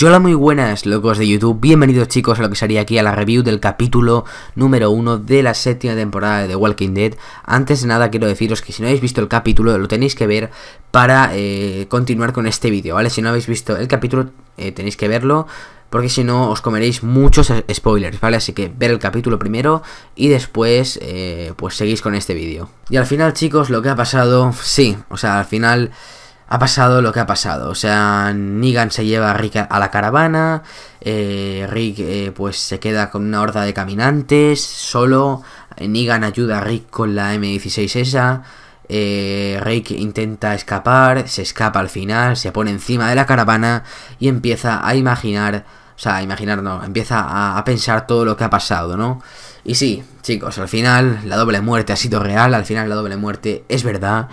Hola muy buenas locos de YouTube, bienvenidos chicos a lo que sería aquí a la review del capítulo número 1 de la séptima temporada de Walking Dead Antes de nada quiero deciros que si no habéis visto el capítulo lo tenéis que ver para eh, continuar con este vídeo, ¿vale? Si no habéis visto el capítulo eh, tenéis que verlo porque si no os comeréis muchos eh, spoilers, ¿vale? Así que ver el capítulo primero y después pues seguís con este vídeo Y al final chicos lo que ha pasado, sí, o sea al final ha pasado lo que ha pasado. O sea, Negan se lleva a Rick a la caravana, eh, Rick eh, pues se queda con una horda de caminantes, solo, eh, Negan ayuda a Rick con la M16 esa, Rick intenta escapar, se escapa al final, se pone encima de la caravana y empieza a imaginar, o sea, a imaginar no, empieza a, a pensar todo lo que ha pasado, ¿no? Y sí, chicos, al final la doble muerte ha sido real, al final la doble muerte es verdad.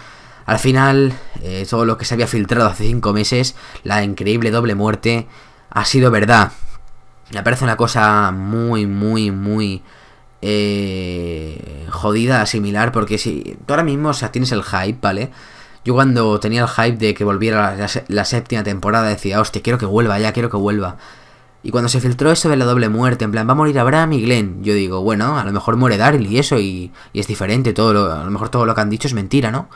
Al final, eh, todo lo que se había filtrado hace 5 meses, la increíble doble muerte, ha sido verdad. Me parece una cosa muy, muy, muy eh, jodida similar, porque si tú ahora mismo o sea, tienes el hype, ¿vale? Yo cuando tenía el hype de que volviera la, séptima temporada decía, hostia, quiero que vuelva ya, quiero que vuelva. Y cuando se filtró eso de la doble muerte, en plan, va a morir Abraham y Glenn. Yo digo, bueno, a lo mejor muere Daryl y eso, y, es diferente, todo a lo mejor todo lo que han dicho es mentira, ¿no?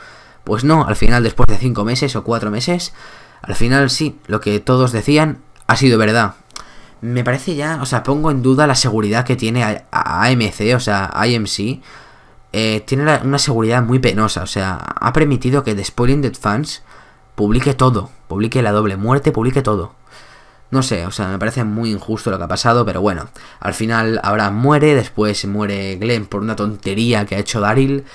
Pues no, al final después de 5 meses o 4 meses, al final sí, lo que todos decían ha sido verdad. Me parece ya, o sea, pongo en duda la seguridad que tiene AMC, o sea, IMC. Eh, tiene una seguridad muy penosa, o sea, ha permitido que The Spoiling Dead Fans publique todo, publique la doble muerte, publique todo. No sé, o sea, me parece muy injusto lo que ha pasado, pero bueno. Al final ahora muere, después muere Glenn por una tontería que ha hecho Daryl,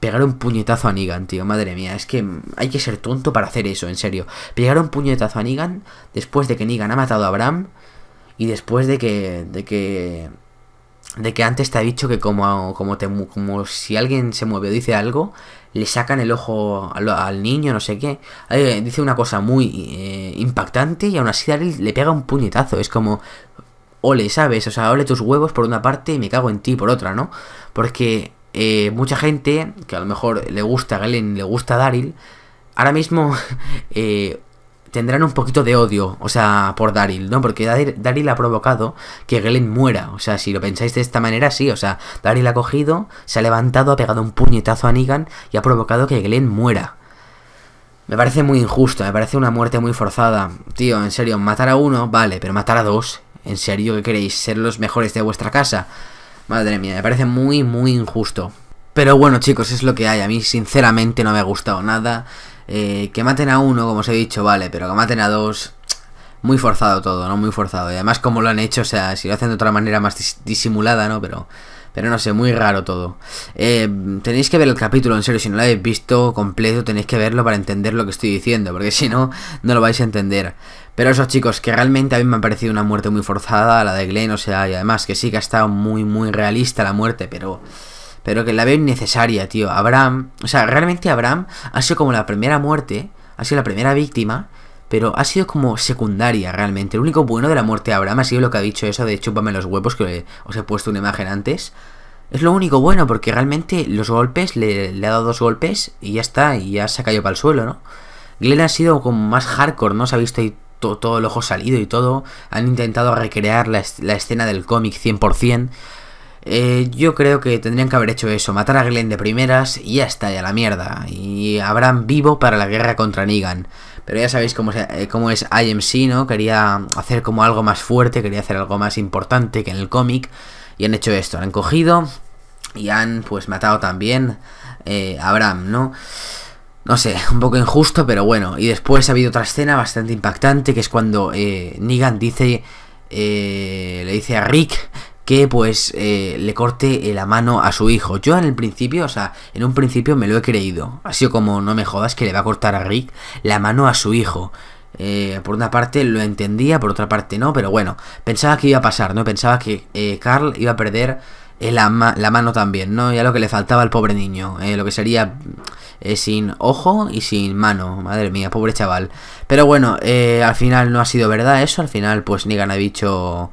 Pegar un puñetazo a Negan, tío. Madre mía, es que hay que ser tonto para hacer eso, en serio. Pegar un puñetazo a Negan después de que Negan ha matado a Abraham y después de que. de que. de que antes te ha dicho que como, como, como si alguien se mueve o dice algo, le sacan el ojo al, niño, no sé qué. Eh, dice una cosa muy eh, impactante y aún así le pega un puñetazo. Es como, ole, ¿sabes? O sea, ole tus huevos por una parte y me cago en ti por otra, ¿no? Porque eh, mucha gente que a lo mejor le gusta a Galen, le gusta Daryl, ahora mismo eh, tendrán un poquito de odio, o sea, por Daryl, ¿no? Porque Daryl, ha provocado que Galen muera, o sea, si lo pensáis de esta manera, sí, o sea, Daryl ha cogido, se ha levantado, ha pegado un puñetazo a Negan y ha provocado que Galen muera. Me parece muy injusto, me parece una muerte muy forzada. Tío, en serio, matar a uno, vale, pero matar a dos, en serio, que queréis? ¿Ser los mejores de vuestra casa? Madre mía, me parece muy, muy injusto. Pero bueno, chicos, es lo que hay. A mí, sinceramente, no me ha gustado nada. Eh, que maten a uno, como os he dicho, vale, pero que maten a dos. Muy forzado todo, ¿no? Muy forzado. Y además, como lo han hecho, o sea, si lo hacen de otra manera más disimulada, ¿no? Pero. Pero no sé, muy raro todo. Eh, tenéis que ver el capítulo, en serio, si no lo habéis visto completo, tenéis que verlo para entender lo que estoy diciendo, porque si no, no lo vais a entender. Pero eso chicos, que realmente a mí me ha parecido una muerte muy forzada, la de Glenn, o sea, y además que sí que ha estado muy, muy realista la muerte, pero... Pero que la veo innecesaria, tío. Abraham, o sea, realmente Abraham ha sido como la primera muerte, ha sido la primera víctima, pero ha sido como secundaria realmente. El único bueno de la muerte de Abraham ha sido lo que ha dicho eso de chúpame los huevos, que os he puesto una imagen antes. Es lo único bueno, porque realmente los golpes, le, le ha dado dos golpes y ya está, y ya se ha caído para el suelo, ¿no? Glenn ha sido como más hardcore, ¿no? Se ha visto ahí todo el ojo salido y todo. Han intentado recrear la, escena del cómic 100%. Eh, yo creo que tendrían que haber hecho eso, matar a Glenn de primeras y ya está, ya la mierda. Y habrán vivo para la guerra contra Negan. Pero ya sabéis cómo es, eh, cómo es IMC, ¿no? Quería hacer como algo más fuerte, quería hacer algo más importante que en el cómic. Y han hecho esto, han cogido y han pues matado también eh, a Abraham, ¿no? No sé, un poco injusto, pero bueno. Y después ha habido otra escena bastante impactante, que es cuando eh, Negan dice, eh, le dice a Rick que pues eh, le corte eh, la mano a su hijo. Yo en el principio, o sea, en un principio me lo he creído. Ha sido como, no me jodas, que le va a cortar a Rick la mano a su hijo. por una parte lo entendía, por otra parte no, pero bueno, pensaba que iba a pasar, ¿no? Pensaba que Carl iba a perder eh, la, la, mano también, ¿no? Ya lo que le faltaba al pobre niño, eh, lo que sería eh, sin ojo y sin mano, madre mía, pobre chaval. Pero bueno, al final no ha sido verdad eso, al final pues Negan ha dicho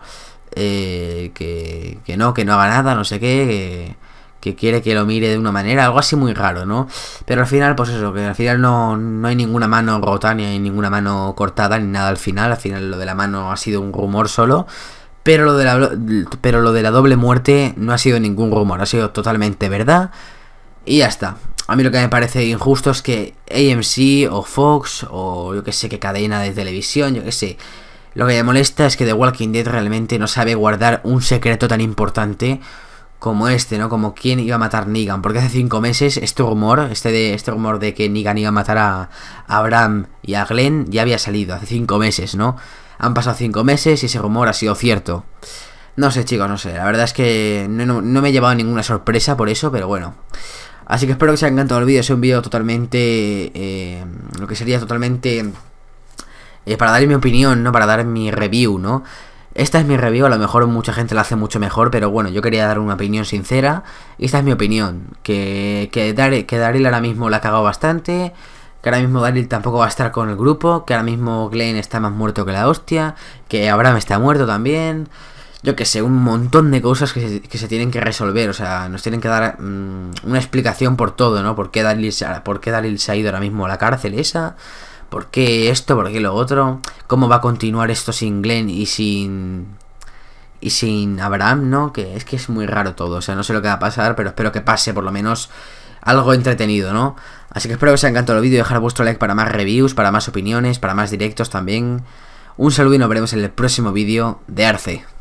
que, que, no, que no haga nada, no sé qué, que, quiere que lo mire de una manera, algo así muy raro, ¿no? Pero al final pues eso, que al final no, no hay ninguna mano rota, ni hay ninguna mano cortada, ni nada al final, al final lo de la mano ha sido un rumor solo. Pero lo, de la, pero lo de la doble muerte no ha sido ningún rumor, ha sido totalmente verdad. Y ya está. A mí lo que me parece injusto es que AMC o Fox o yo que sé qué cadena de televisión, yo que sé. Lo que me molesta es que The Walking Dead realmente no sabe guardar un secreto tan importante como este, ¿no? Como quién iba a matar Negan. Porque hace cinco meses este rumor, este, de, este rumor de que Negan iba a matar a, a Abraham y a Glenn ya había salido, hace cinco meses, ¿no? Han pasado cinco meses y ese rumor ha sido cierto. No sé, chicos, no sé. La verdad es que no, me he llevado ninguna sorpresa por eso, pero bueno. Así que espero que os haya encantado el vídeo. Es un vídeo totalmente... Eh, lo que sería totalmente... Eh, para dar mi opinión, ¿no? Para dar mi review, ¿no? Esta es mi review, a lo mejor mucha gente la hace mucho mejor, pero bueno, yo quería dar una opinión sincera. Y esta es mi opinión, que, que, que Daryl ahora mismo la ha cagado bastante, que ahora mismo Daryl tampoco va a estar con el grupo, que ahora mismo Glenn está más muerto que la hostia, que Abraham está muerto también, yo que sé, un montón de cosas que se, tienen que resolver, o sea, nos tienen que dar mm, una explicación por todo, ¿no? ¿Por qué, Daryl, ¿Por qué Daryl se ha ido ahora mismo a la cárcel esa? ¿Por qué esto? ¿Por qué lo otro? ¿Cómo va a continuar esto sin Glenn y sin y sin Abraham, ¿no? Que es que es muy raro todo. O sea, no sé lo que va a pasar, pero espero que pase por lo menos algo entretenido, ¿no? Así que espero que os haya encantado el vídeo, dejar vuestro like para más reviews, para más opiniones, para más directos también. Un saludo y nos veremos en el próximo vídeo de Arce.